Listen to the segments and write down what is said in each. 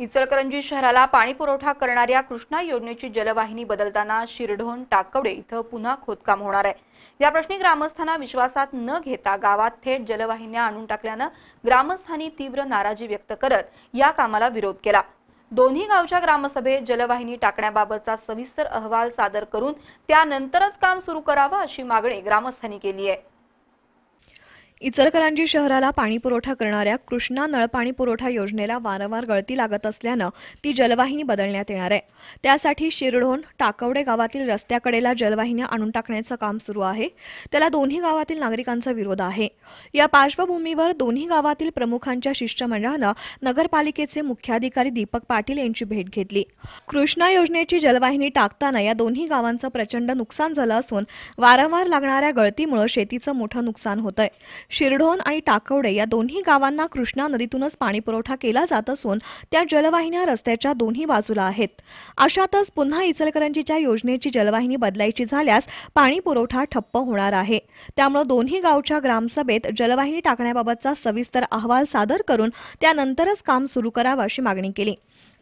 इचलकरंजी शहराला पाणी पुरवठा करणाऱ्या कृष्णा योजनेची जलवाहिनी बदलताना शिरढोण टाकवडे इथं पुन्हा खोदकाम होणार आहे या प्रश्नी ग्रामस्थांना विश्वासात न घेता गावात थेट जलवाहिन्या आणून टाकल्यानं ग्रामस्थांनी तीव्र नाराजी व्यक्त करत या कामाला विरोध केला दोन्ही गावच्या ग्रामसभेत जलवाहिनी टाकण्याबाबतचा सविस्तर अहवाल सादर करून त्यानंतरच काम सुरू करावं अशी मागणी ग्रामस्थांनी केली आहे इचलकरांजी शहराला पाणीपुरवठा करणाऱ्या कृष्णा नळपाणी पुरवठा योजनेला वारंवार गळती लागत असल्यानं ती जलवाहिनी बदलण्यात येणार आहे त्यासाठी शिरढोण टाकवडे गावातील रस्त्याकडेला जलवाहिन्या आणून टाकण्याचं काम सुरू आहे त्याला दोन्ही गावातील नागरिकांचा विरोध आहे या पार्श्वभूमीवर दोन्ही गावातील प्रमुखांच्या शिष्टमंडळानं नगरपालिकेचे मुख्याधिकारी दीपक पाटील यांची भेट घेतली कृष्णा योजनेची जलवाहिनी टाकताना या दोन्ही गावांचं प्रचंड नुकसान झालं असून वारंवार लागणाऱ्या गळतीमुळे शेतीचं मोठं नुकसान होत आहे शिरढोण आणि टाकवडे या दोन्ही गावांना कृष्णा नदीतूनच पाणीपुरवठा केला जात असून त्या जलवाहिन्या रस्त्याच्या दोन्ही बाजूला आहेत अशातच पुन्हा इचलकरंजीच्या योजनेची जलवाहिनी बदलायची झाल्यास पाणी पुरवठा ठप्प होणार आहे त्यामुळे दोन्ही गावच्या ग्रामसभेत जलवाहिनी टाकण्याबाबतचा सविस्तर अहवाल सादर करून त्यानंतरच काम सुरू करावं अशी मागणी केली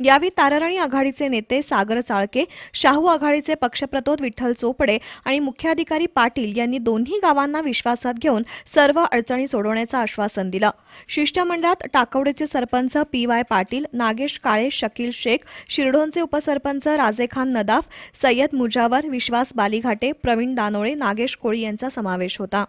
यावेळी ताराराणी आघाडीचे नेते सागर चाळके शाहू आघाडीचे पक्षप्रतोद विठ्ठल चोपडे आणि मुख्याधिकारी पाटील यांनी दोन्ही गावांना विश्वासात घेऊन सर्व अडचणी सोडवण्याचं आश्वासन दिलं शिष्टमंडळात टाकवडेचे सरपंच पी वाय पाटील नागेश काळे शकील शेख शिरडोनचे उपसरपंच राजे खान नदाफ सय्यद मुजावर विश्वास बालीघाटे प्रवीण दानोळे नागेश कोळी यांचा समावेश होता